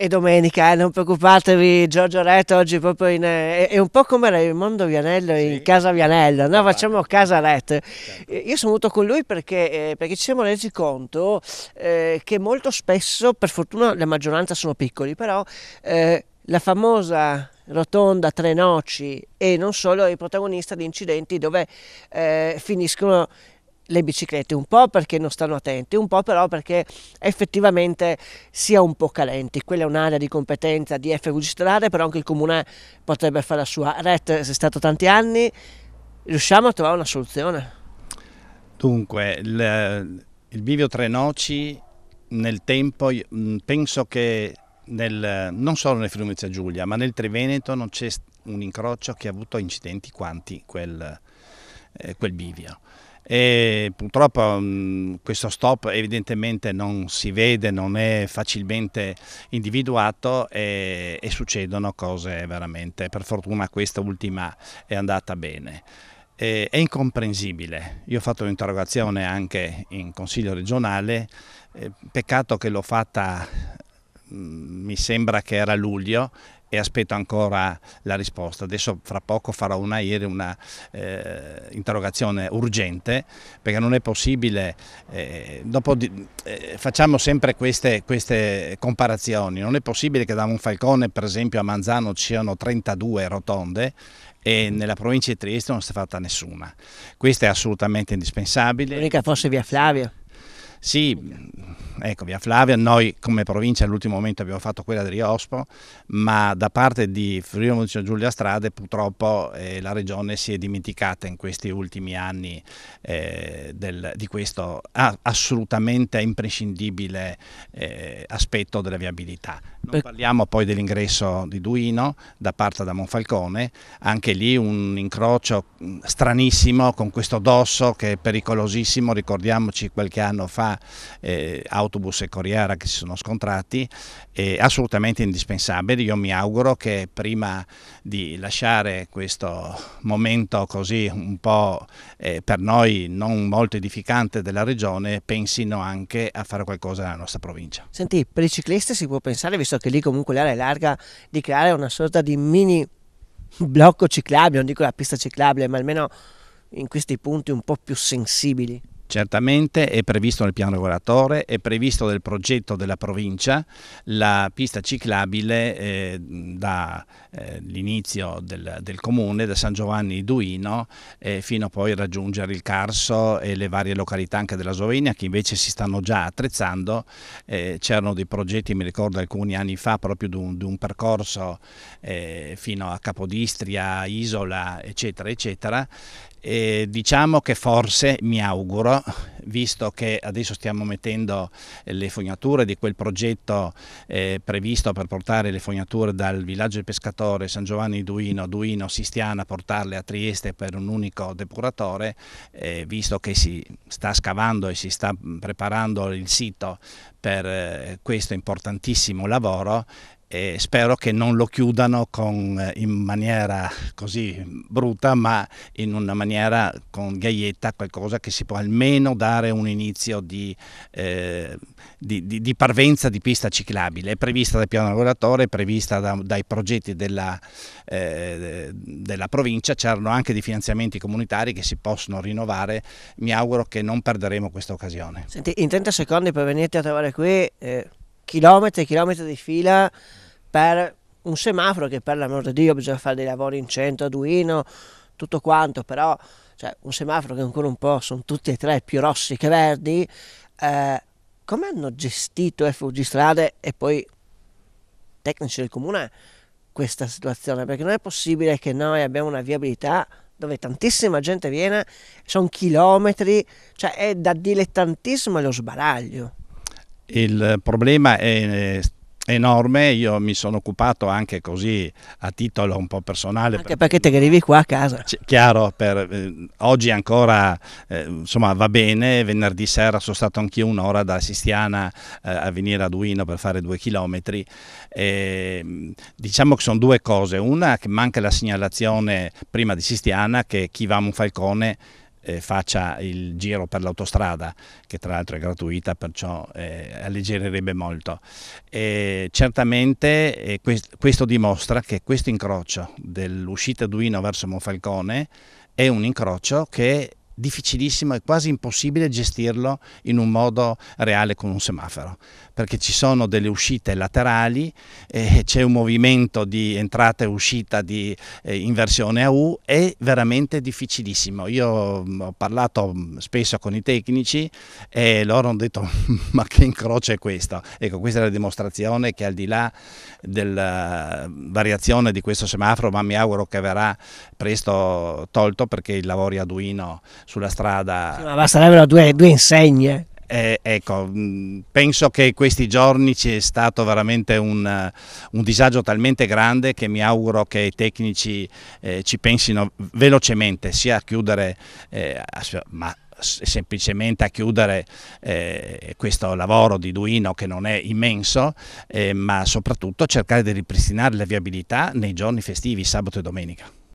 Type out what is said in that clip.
E domenica, eh, non preoccupatevi, Giorgio Retto oggi proprio in, eh, è un po' come Raimondo Vianello in Casa Vianello, no? Esatto. facciamo Casa Retto. Certo. Io sono venuto con lui perché, eh, perché ci siamo resi conto eh, che molto spesso, per fortuna la maggioranza sono piccoli, però eh, la famosa rotonda tre noci e non solo è protagonista di incidenti dove eh, finiscono le biciclette, un po' perché non stanno attenti, un po' però perché effettivamente si è un po' calenti. Quella è un'area di competenza di FVG Strade, però anche il comune potrebbe fare la sua. se è stato tanti anni, riusciamo a trovare una soluzione? Dunque, il, il bivio Tre Noci nel tempo penso che nel, non solo nel Friuli Giulia, ma nel Triveneto non c'è un incrocio che ha avuto incidenti quanti quel, eh, quel bivio e purtroppo mh, mm, questo stop evidentemente non si vede, non è facilmente individuato e, e succedono cose veramente, per fortuna questa ultima è andata bene è incomprensibile. Io ho fatto un'interrogazione anche in consiglio regionale, peccato che l'ho fatta, mm, mi sembra che era luglio, e aspetto ancora la risposta. Adesso fra poco farò una ieri una eh, interrogazione urgente perché non è possibile, eh, di, eh, facciamo sempre queste, queste, comparazioni, non è possibile che da Monfalcone per esempio a Manzano ci siano 32 rotonde e mm. nella provincia di Trieste non si è fatta nessuna. Questo è assolutamente indispensabile. L'unica forse via Flavio. Sì, ecco, Via Flavia, noi come provincia all'ultimo momento abbiamo fatto quella di Riospo, ma da parte di Friuli Venezia Giulia Strade purtroppo eh, la regione si è dimenticata in questi ultimi anni eh, del, di questo ah, assolutamente imprescindibile eh, aspetto della viabilità. Non parliamo poi dell'ingresso di Duino da parte da Monfalcone, anche lì un incrocio mm, stranissimo con questo dosso che è pericolosissimo, ricordiamoci qualche anno fa eh, autobus e Corriera che si sono scontrati è assolutamente indispensabile. Io mi auguro che prima di lasciare questo momento così un po' eh, per noi non molto edificante della regione pensino anche a fare qualcosa nella nostra provincia. Senti, per i ciclisti si può pensare, visto che lì comunque l'area è larga, di creare una sorta di mini blocco ciclabile, non dico la pista ciclabile, ma almeno in questi punti un po' più sensibili. Certamente è previsto nel piano regolatore, è previsto nel progetto della provincia la pista ciclabile eh, dall'inizio eh, del, del, comune, da San Giovanni Duino eh, fino a poi raggiungere il Carso e le varie località anche della Slovenia che invece si stanno già attrezzando. Eh, c'erano dei progetti, mi ricordo alcuni anni fa, proprio di un, di un percorso eh, fino a Capodistria, Isola, eccetera, eccetera. E diciamo che forse, mi auguro, visto che adesso stiamo mettendo eh, le fognature di quel progetto eh, previsto per portare le fognature dal villaggio del pescatore San Giovanni Duino, Duino Sistiana, portarle a Trieste per un unico depuratore, eh, visto che si sta scavando e si sta preparando il sito per eh, questo importantissimo lavoro, e spero che non lo chiudano con, eh, in maniera così brutta ma in una maniera con gaietta qualcosa che si può almeno dare un inizio di, eh, di, di, di parvenza di pista ciclabile è prevista dal piano regolatore, è prevista da, dai progetti della, eh, della provincia c'erano anche dei finanziamenti comunitari che si possono rinnovare mi auguro che non perderemo questa occasione Senti, in 30 secondi per venirti a trovare qui eh chilometri e chilometri di fila per un semaforo che per l'amor di Dio bisogna fare dei lavori in centro, Arduino, tutto quanto, però cioè, un semaforo che ancora un po' sono tutti e tre più rossi che verdi, eh, come hanno gestito FUG Strade e poi tecnici del comune questa situazione? Perché non è possibile che noi abbiamo una viabilità dove tantissima gente viene, sono chilometri, cioè è da dilettantissimo lo sbaraglio il problema è enorme, io mi sono occupato anche così a titolo un po' personale. Anche perché te arrivi qua a casa. Chiaro, per, eh, oggi ancora eh, insomma va bene, venerdì sera sono stato anch'io un'ora da Sistiana eh, a venire a Duino per fare due chilometri. E, ehm, diciamo che sono due cose, una che manca la segnalazione prima di Sistiana che chi va a Monfalcone eh, faccia il giro per l'autostrada, che tra l'altro è gratuita, perciò eh, alleggerirebbe molto. E certamente eh, quest questo dimostra che questo incrocio dell'uscita Duino verso Monfalcone è un incrocio che difficilissimo, e quasi impossibile gestirlo in un modo reale con un semaforo, perché ci sono delle uscite laterali, eh, c'è un movimento di entrata e uscita di eh, inversione a U, è veramente difficilissimo. Io mm, ho parlato mm, spesso con i tecnici e loro hanno detto ma che incrocio è questo? Ecco, questa è la dimostrazione che al di là della mm, variazione di questo semaforo, ma mi auguro che verrà presto tolto perché i lavori Arduino sulla strada. Sì, ma basterebbero due, due insegne. Eh, ecco, mm, penso che questi giorni c'è stato veramente un, eh, un, disagio talmente grande che mi auguro che i tecnici eh, ci pensino velocemente sia a chiudere, eh, ma semplicemente a chiudere eh, questo lavoro di Duino che non è immenso, eh, ma soprattutto a cercare di ripristinare la viabilità nei giorni festivi, sabato e domenica.